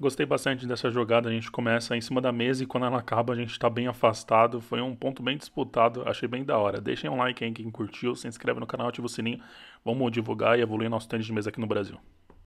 Gostei bastante dessa jogada. A gente começa em cima da mesa e quando ela acaba a gente está bem afastado. Foi um ponto bem disputado. Achei bem da hora. Deixem um like aí quem curtiu, se inscreve no canal, ativa o sininho. Vamos divulgar e evoluir nosso tênis de mesa aqui no Brasil.